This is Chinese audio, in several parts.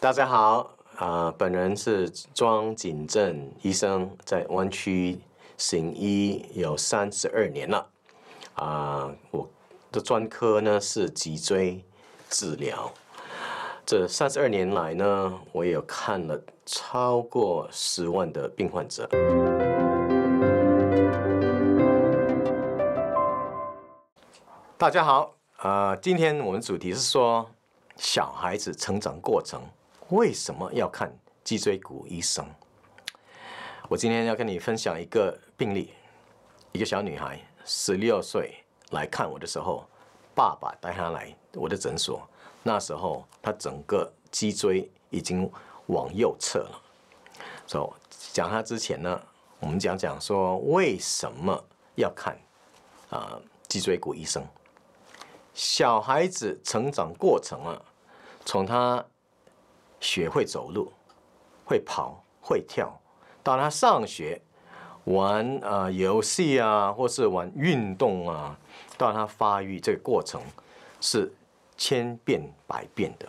大家好，啊，本人是庄景正医生，在湾区行医有三十二年了，啊，我的专科呢是脊椎治疗，这三十二年来呢，我有看了超过十万的病患者。大家好，呃，今天我们主题是说小孩子成长过程。为什么要看脊椎骨医生？我今天要跟你分享一个病例，一个小女孩，十六岁来看我的时候，爸爸带她来我的诊所。那时候她整个脊椎已经往右侧了。走，讲她之前呢，我们讲讲说为什么要看啊脊椎骨医生。小孩子成长过程啊，从他。学会走路，会跑，会跳。到他上学、玩啊游戏啊，或是玩运动啊，到他发育这个过程是千变百变的。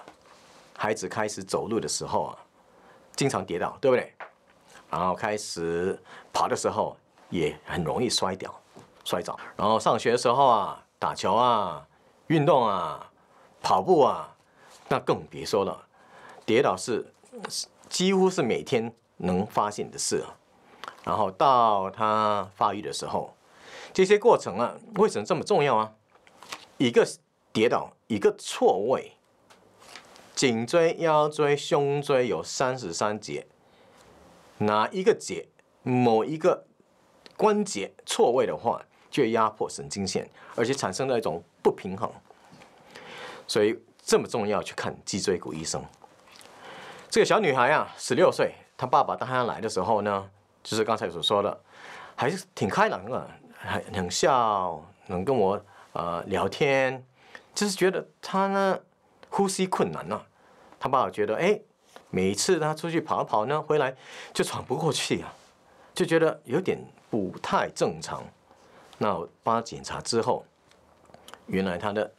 孩子开始走路的时候啊，经常跌倒，对不对？然后开始跑的时候也很容易摔掉、摔倒。然后上学的时候啊，打球啊、运动啊、跑步啊，那更别说了。跌倒是几乎是每天能发现的事，然后到他发育的时候，这些过程啊，为什么这么重要啊？一个跌倒，一个错位，颈椎、腰椎、胸椎有三十三节，哪一个节、某一个关节错位的话，就压迫神经线，而且产生了一种不平衡，所以这么重要去看脊椎骨医生。这个小女孩啊，十六岁，她爸爸带她来的时候呢，就是刚才所说的，还是挺开朗的，还很笑，能跟我呃聊天，就是觉得她呢呼吸困难了，她爸爸觉得哎，每次她出去跑跑呢回来就喘不过气啊，就觉得有点不太正常。那帮她检查之后，原来她的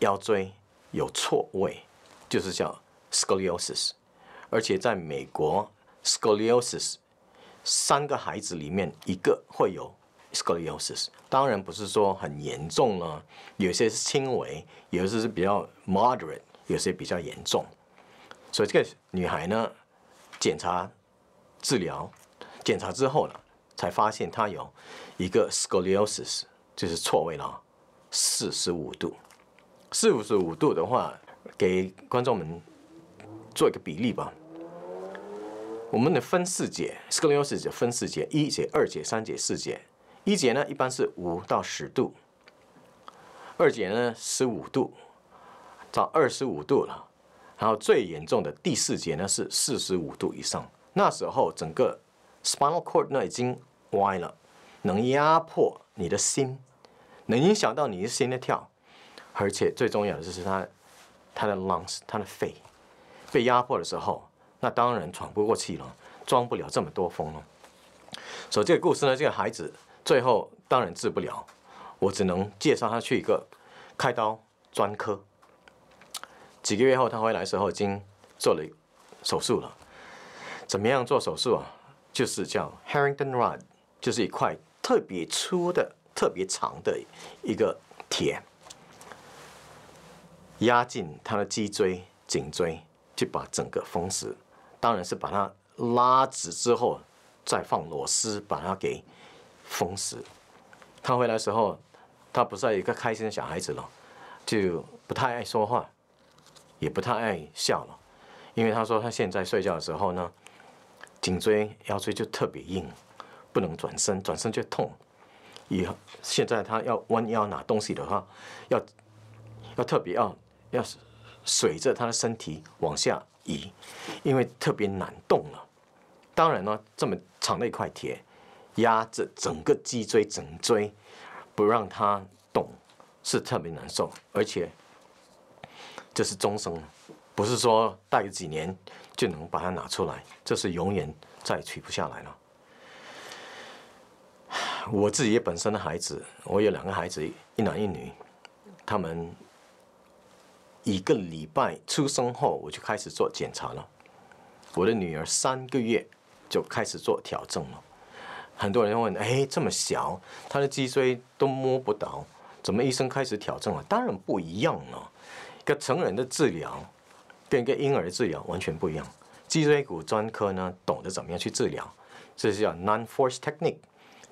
腰椎有错位，就是叫。Scoliosis，而且在美国，Scoliosis，三个孩子里面一个会有 Scoliosis。当然不是说很严重了，有些是轻微，有些是比较 moderate，有些比较严重。所以这个女孩呢，检查、治疗、检查之后呢，才发现她有一个 Scoliosis，就是错位了四十五度。四十五度的话，给观众们。做一个比例吧，我们的分四节，scoliosis 分四节，一节、二节、三节、四节。一节呢，一般是五到十度；二节呢，十五度到二十五度了。然后最严重的第四节呢，是四十五度以上。那时候整个 spinal cord 呢已经歪了，能压迫你的心，能影响到你的心的跳，而且最重要的就是它，它的 lungs，它的肺。被压迫的时候，那当然喘不过气了，装不了这么多风了。所以这个故事呢，这个孩子最后当然治不了，我只能介绍他去一个开刀专科。几个月后他回来时候已经做了手术了。怎么样做手术啊？就是叫 Harrington rod，就是一块特别粗的、特别长的一个铁，压进他的脊椎、颈椎。就把整个封死，当然是把它拉直之后，再放螺丝把它给封死。他回来时候，他不是一个开心的小孩子了，就不太爱说话，也不太爱笑了，因为他说他现在睡觉的时候呢，颈椎、腰椎就特别硬，不能转身，转身就痛。以后现在他要弯腰拿东西的话，要要特别要要。随着他的身体往下移，因为特别难动了。当然呢，这么长的一块铁压着整个脊椎、整椎，不让他动，是特别难受，而且这是终生，不是说戴几年就能把它拿出来，这是永远再取不下来了。我自己本身的孩子，我有两个孩子，一男一女，他们。一个礼拜出生后，我就开始做检查了。我的女儿三个月就开始做调整了。很多人问：“哎，这么小，她的脊椎都摸不到，怎么医生开始调整了？”当然不一样了。一个成人的治疗，跟一个婴儿的治疗完全不一样。脊椎骨专科呢，懂得怎么样去治疗，这是叫 non-force technique，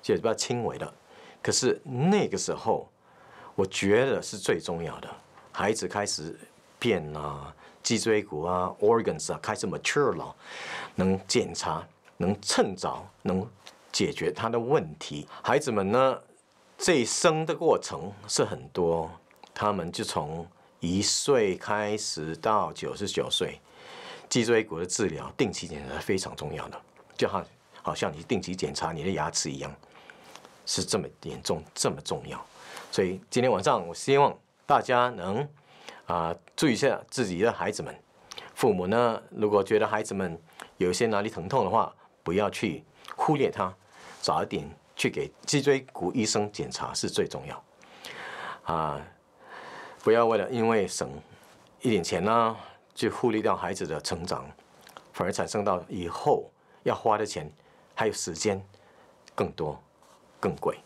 就是比较轻微的。可是那个时候，我觉得是最重要的。孩子开始变啊，脊椎骨啊，organs 啊开始 mature 了，能检查，能趁早，能解决他的问题。孩子们呢，这一生的过程是很多，他们就从一岁开始到九十九岁，脊椎骨的治疗，定期检查非常重要的，就好好像你定期检查你的牙齿一样，是这么严重，这么重要。所以今天晚上我希望。大家能啊注意一下自己的孩子们，父母呢，如果觉得孩子们有些哪里疼痛的话，不要去忽略他，早一点去给脊椎骨医生检查是最重要。啊，不要为了因为省一点钱呢，就忽略掉孩子的成长，反而产生到以后要花的钱还有时间更多、更贵。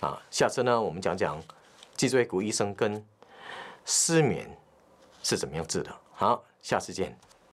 啊，下次呢，我们讲讲脊椎骨医生跟。失眠是怎么样治的？好，下次见。